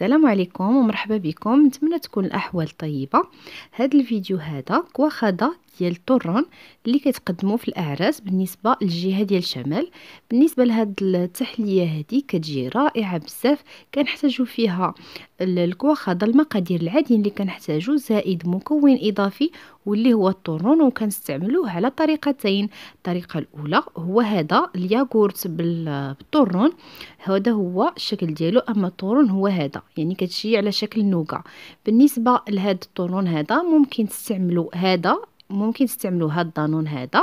السلام عليكم ومرحبا بكم نتمنى تكون الاحوال طيبه هذا الفيديو هذا واخذ ديال الطران اللي كيتقدموا في الاعراس بالنسبه للجهه ديال الشمال بالنسبه لهاد التحليه هذه كتجي رائعه بزاف كنحتاجو فيها الكواخضه المقادير العاديين اللي كنحتاجوا زائد مكون اضافي واللي هو الطرون وكنستعملوه على طريقتين الطريقه الاولى هو هذا الياغورت بالطرون هذا هو الشكل ديالو اما الطرون هو هذا يعني كتجي على شكل نوكا بالنسبه لهذا الطرون هذا ممكن تستعملوا هذا ممكن تستعملوا هذا الدانون هذا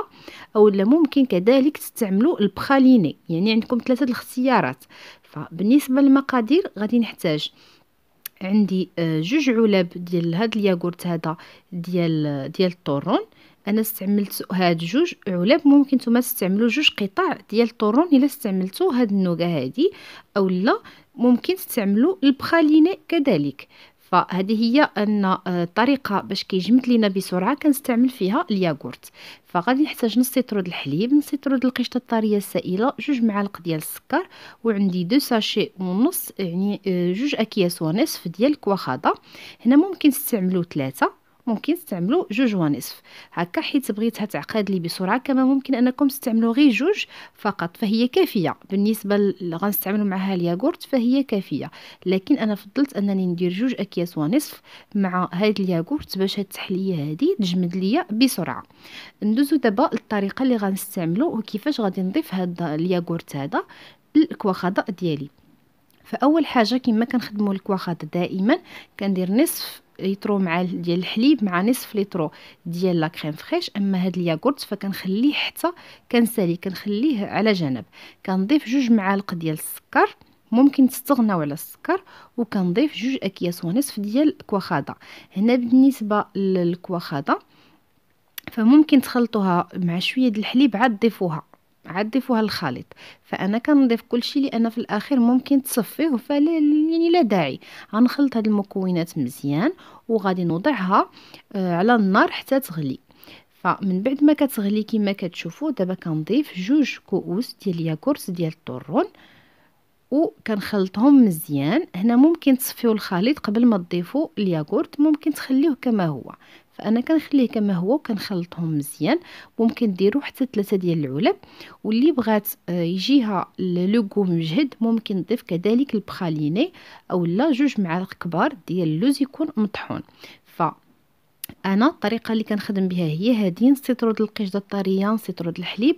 اولا ممكن كذلك تستعملوا البخاليني يعني عندكم ثلاثه الاختيارات فبالنسبه للمقادير غادي نحتاج عندي آه، جوج علب ديال هاد الياغورت هذا ديال آه، ديال الطرون انا استعملت هاد جوج علب ممكن نتوما تستعملوا جوج قطع ديال الطرون الا استعملتوا هاد النوغا هادي اولا ممكن تستعملوا البخاليني كذلك فهذه هي ان الطريقه آه، باش كيجمد لينا بسرعه كنستعمل فيها الياغورت فغادي نحتاج نص سيترو ديال الحليب نص سيترو ديال القشطه الطريه السائله جوج معالق ديال السكر وعندي دو ساشي ونص يعني آه، جوج اكياس ونصف ديال الكواخاضه هنا ممكن تستعملوا ثلاثه ممكن تستعملوا جوج ونصف هكا حيت بغيتها تعقد لي بسرعه كما ممكن انكم تستعملوا غير جوج فقط فهي كافيه بالنسبه اللي غنستعملوا معها الياغورت فهي كافيه لكن انا فضلت انني ندير جوج اكياس ونصف مع هاد الياغورت باش هاد التحليه هادي تجمد ليا بسرعه ندوزو دابا للطريقه اللي غنستعملوا وكيفاش غادي نضيف هاد الياغورت هذا للكواخضاء ديالي فاول حاجه كما كنخدموا الكواخاط دائما كندير نصف لترو مع ديال الحليب مع نصف لترو ديال لا كريم فريش اما هاد الياغورت فكنخليه حتى كنسالي كنخليه على جنب كنضيف جوج معالق ديال السكر ممكن تستغناو على السكر وكنضيف جوج اكياس ونصف ديال الكواخاده هنا بالنسبه للكواخاده فممكن تخلطوها مع شويه د الحليب عاد تضيفوها عدفوا الخليط فانا كنضيف كل شيء لان في الاخير ممكن تصفيه فلا يعني لا داعي غنخلط هاد المكونات مزيان وغادي نوضعها آه، على النار حتى تغلي فمن بعد ما كتغلي كما كتشوفوا دابا كنضيف جوج كؤوس ديال ياكورت ديال الطرون وكنخلطهم مزيان هنا ممكن تصفيو الخليط قبل ما تضيفوا الياغورت ممكن تخليوه كما هو فانا كنخليه كما هو وكنخلطهم مزيان ممكن ديروا حتى ثلاثة ديال العلب واللي بغات آه، يجيها لوغو مجهد ممكن تضيف كذلك البخاليني اولا جوج معالق كبار ديال اللوز يكون مطحون ف انا الطريقه اللي كنخدم بها هي هذه نسيطرو د القشده الطريه نسيطرو د الحليب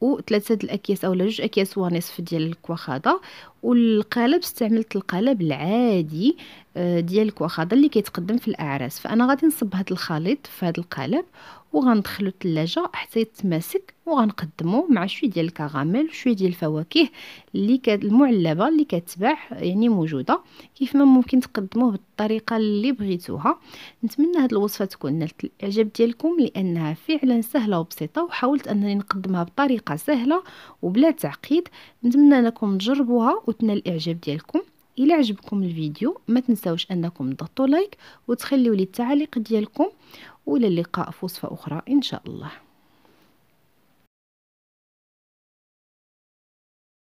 وثلاثه الاكياس اولا جوج اكياس ونصف ديال الكواخ والقالب استعملت القالب العادي آه، ديال الكواخاضه اللي كيتقدم في الاعراس فانا غادي نصب هذا الخليط في هذا القالب وغندخلو الثلاجه حتى يتماسك وغنقدمه مع شويه ديال الكراميل وشويه ديال الفواكه اللي المعلبه اللي كتباع يعني موجوده كيف ما ممكن تقدموه بالطريقه اللي بغيتوها نتمنى هاد الوصفه تكون نالت الاعجاب ديالكم لانها فعلا سهله وبسيطه وحاولت انني نقدمها بطريقه سهله وبلا تعقيد نتمنى انكم تجربوها وتمنى الاعجاب ديالكم الى عجبكم الفيديو ما تنساوش انكم تضغطوا لايك وتخليوا لي التعليق ديالكم والى اللقاء في وصفه اخرى ان شاء الله